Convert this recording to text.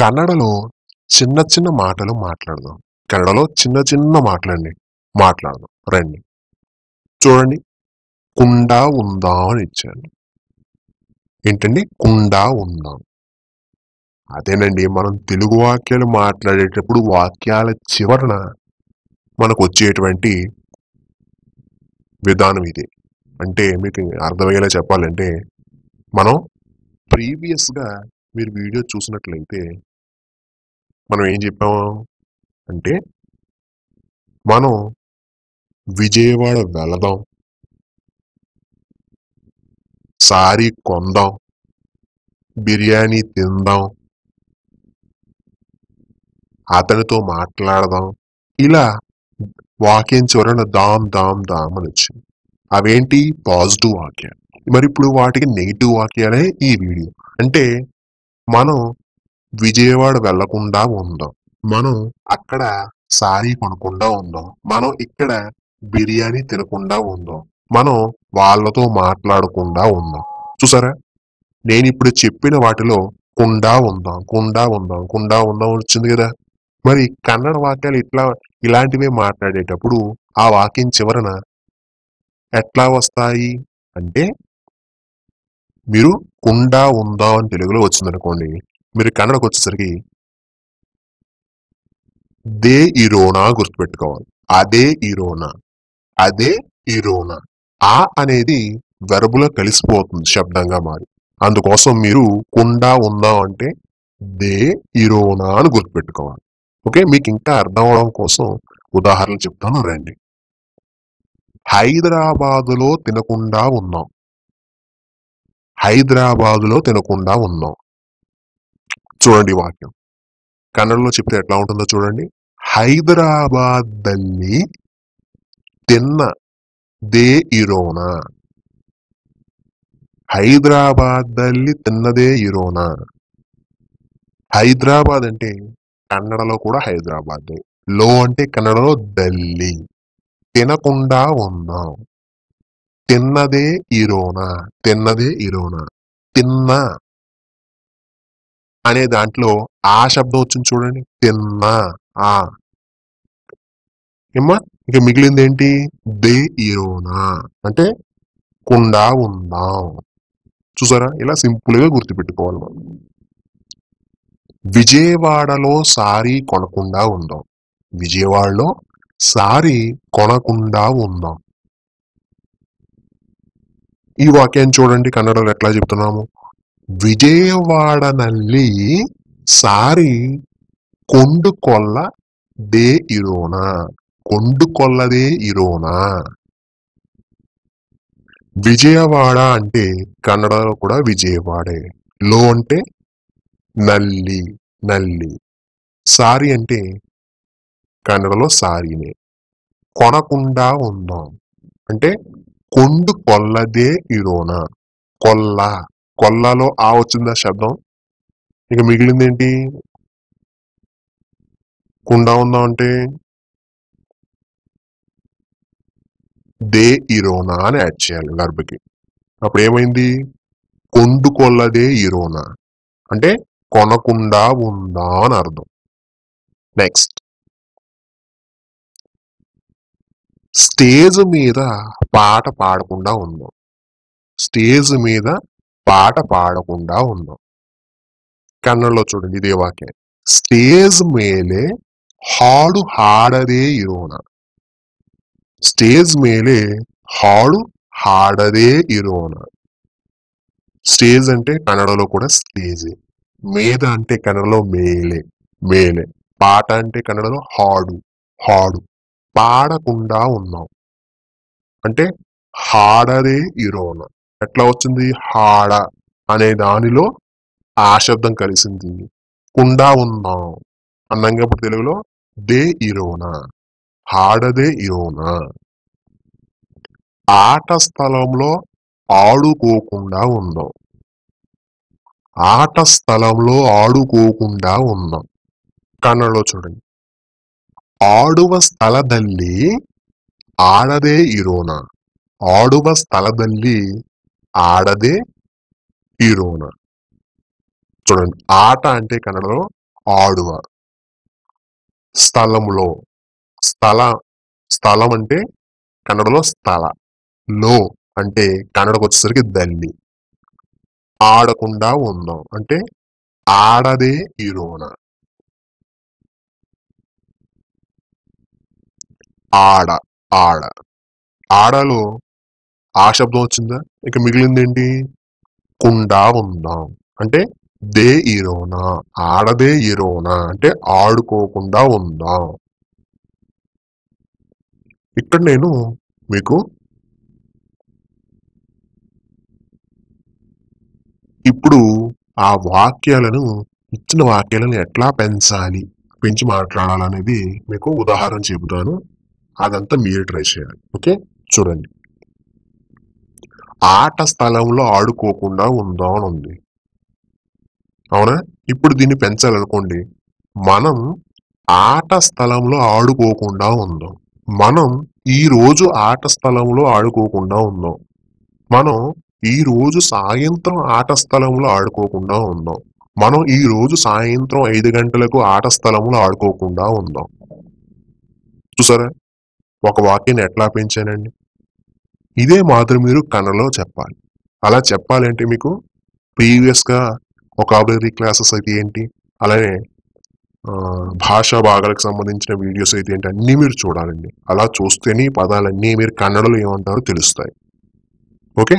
కన్నడలో చిన్న చిన్న మాటలు మాట్లాడదాం కన్నడలో చిన్న చిన్న మాటలండి మాట్లాడదాం రండి చూడండి కుండా ఉందాం అని ఇచ్చాను ఏంటండి కుండా ఉందాం అదేనండి మనం తెలుగు వాక్యాలు మాట్లాడేటప్పుడు వాక్యాల చివరన మనకు వచ్చేటువంటి విధానం ఇది అంటే మీకు అర్థమయ్యేలా చెప్పాలంటే మనం ప్రీవియస్గా మీరు వీడియో చూసినట్లయితే మనం ఏం చెప్పాము అంటే మనం విజయవాడ వెళదాం సారీ కొందాం బిర్యానీ తిందాం అతనితో మాట్లాడదాం ఇలా వాక్యం చివరన దామ్ దామ్ దామ్ అని వచ్చింది అవేంటి పాజిటివ్ వాక్యాలు మరి ఇప్పుడు వాటికి నెగిటివ్ వాక్యాలే ఈ వీడియో అంటే మనం విజయవాడ వెళ్లకుండా ఉందాం మనం అక్కడ సారీ కొనకుండా ఉందాం మనం ఇక్కడ బిర్యానీ తినకుండా ఉందాం మనం వాళ్ళతో మాట్లాడకుండా ఉందాం చూసారా నేను ఇప్పుడు చెప్పిన వాటిలో కుండా ఉందాం కుండా ఉందాం కుండా ఉందాం వచ్చింది కదా మరి కన్నడ వాక్యాలు ఇట్లా ఇలాంటివే మాట్లాడేటప్పుడు ఆ వాక్యం చివరన ఎట్లా వస్తాయి అంటే మీరు కుండా ఉందా అని తెలుగులో వచ్చిందనుకోండి మీరు కన్నడకు వచ్చేసరికి దే ఇరోనా గుర్తుపెట్టుకోవాలి అదే ఇరోనా అదే ఇరోనా ఆ అనేది వెరబులో కలిసిపోతుంది శబ్దంగా మారి అందుకోసం మీరు కుండా ఉందా అంటే దే ఇరోనా అని గుర్తుపెట్టుకోవాలి ఓకే మీకు ఇంకా అర్థం అవడం కోసం ఉదాహరణ చెప్తాను రండి హైదరాబాదులో తినకుండా ఉన్నాం హైదరాబాదులో తినకుండా ఉన్నాం చూడండి వాక్యం కన్నడలో చెప్తే ఎట్లా ఉంటుందో చూడండి హైదరాబాద్ తిన్న దే ఇరోనా హైదరాబాద్ తిన్నదే ఇరోనా హైదరాబాద్ అంటే కన్నడలో కూడా హైదరాబాద్ లో అంటే కన్నడలో దల్లి తినకుండా ఉన్నాం తిన్నదే ఇరోనా తిన్నదే ఇరోనా తిన్నా అనే దాంట్లో ఆ శబ్దం వచ్చింది చూడండి తిన్నా ఆ ఏమ్మా ఇక మిగిలింది ఏంటి దే ఇరోనా అంటే కుండా ఉందాం చూసారా ఇలా సింపుల్గా గుర్తుపెట్టుకోవాలి మనం విజయవాడలో సారీ కొనకుండా ఉందాం విజయవాడలో సారీ కొనకుండా ఉందాం ఈ వాక్యాన్ని చూడండి కన్నడలో ఎట్లా చెప్తున్నాము విజయవాడ నల్లి ವಿಜಯವಾಡನಲ್ಲಿ ಸಾರಿ ಕೊಂಡುಕೊಳ್ಳದೇ కొండు కొల్లదే ఇరోనా విజయవాడ అంటే కన్నడలో కూడా విజయవాడే లో అంటే నల్లి నల్లి సారీ అంటే కన్నడలో సారీనే కొనకుండా ఉందాం అంటే కొండు కొల్లదే ఇరోనా కొల్ల కొల్లాలో ఆ వచ్చిందా శబ్దం ఇక మిగిలింది ఏంటి కుండా ఉందా అంటే దే ఇరోనా అని యాడ్ చేయాలి గర్భకి అప్పుడు ఏమైంది కొల్లదే ఇరోనా అంటే కొనకుండా ఉందా అని అర్థం నెక్స్ట్ స్టేజ్ మీద పాట పాడకుండా ఉందాం స్టేజ్ మీద పాట పాడకుండా ఉన్నాం కన్నడలో చూడండి ఇదే వాక్యం స్టేజ్ మేలే హాడు హాడదే ಇರೋಣ స్టేజ్ మేలే హాడు హాడదే ఇరోణ స్టేజ్ అంటే కన్నడలో కూడా స్టేజే మీద అంటే కన్నడలో మేలే మేలే పాట అంటే కన్నడలో హాడు హాడు పాడకుండా ఉన్నాం అంటే హాడదే ఇరోనా ఎట్లా వచ్చింది హాడ అనే దానిలో ఆ శబ్దం కలిసింది కుండా ఉందాం అన్నంగా ఇప్పుడు తెలుగులో దే ఇరోనా హాడదే ఇరోనా ఆట స్థలంలో ఆడుకోకుండా ఉందాం ఆట స్థలంలో ఆడుకోకుండా ఉందాం కన్నడలో చూడండి ఆడువ స్థలదల్లి ఆడదే ఇరోనా ఆడువ స్థలదల్లి ఆడదే హీరోన చూడండి ఆట అంటే కన్నడలో ఆడువ స్థలములో స్థల స్థలం అంటే కన్నడలో స్థల లో అంటే కన్నడకు వచ్చేసరికి దల్లి ఆడకుండా ఉందాం అంటే ఆడదే హీరోన ఆడ ఆడ ఆడలో ఆ శబ్దం వచ్చిందా ఇక మిగిలింది ఏంటి కుండా ఉందాం అంటే దే ఇరోనా ఆడదే ఇరోనా అంటే ఆడుకోకుండా ఉందాం ఇక్కడ నేను మీకు ఇప్పుడు ఆ వాక్యాలను ఇచ్చిన వాక్యాలను ఎట్లా పెంచాలి పెంచి మాట్లాడాలనేది మీకు ఉదాహరణ చెబుతాను అదంతా మీరు ట్రై చేయాలి ఓకే చూడండి ఆట స్థలంలో ఆడుకోకుండా ఉందాం అని ఉంది అవునా ఇప్పుడు దీన్ని పెంచాలనుకోండి మనం ఆట స్థలంలో ఆడుకోకుండా ఉందాం మనం ఈరోజు ఆట స్థలంలో ఆడుకోకుండా ఉందాం మనం ఈరోజు సాయంత్రం ఆట స్థలంలో ఆడుకోకుండా ఉందాం మనం ఈరోజు సాయంత్రం ఐదు గంటలకు ఆట స్థలంలో ఆడుకోకుండా ఉందాం చూసారా ఒక వాక్యం ఎట్లా పెంచానండి ఇదే మాత్రం మీరు కన్నడలో చెప్పాలి అలా చెప్పాలంటే మీకు ప్రీవియస్గా ఒకాబులరీ క్లాసెస్ అయితే ఏంటి అలానే భాషా భాగాలకు సంబంధించిన వీడియోస్ అయితే ఏంటి అన్నీ మీరు చూడాలండి అలా చూస్తేనే పదాలన్నీ మీరు కన్నడలో ఏమంటారో తెలుస్తాయి ఓకే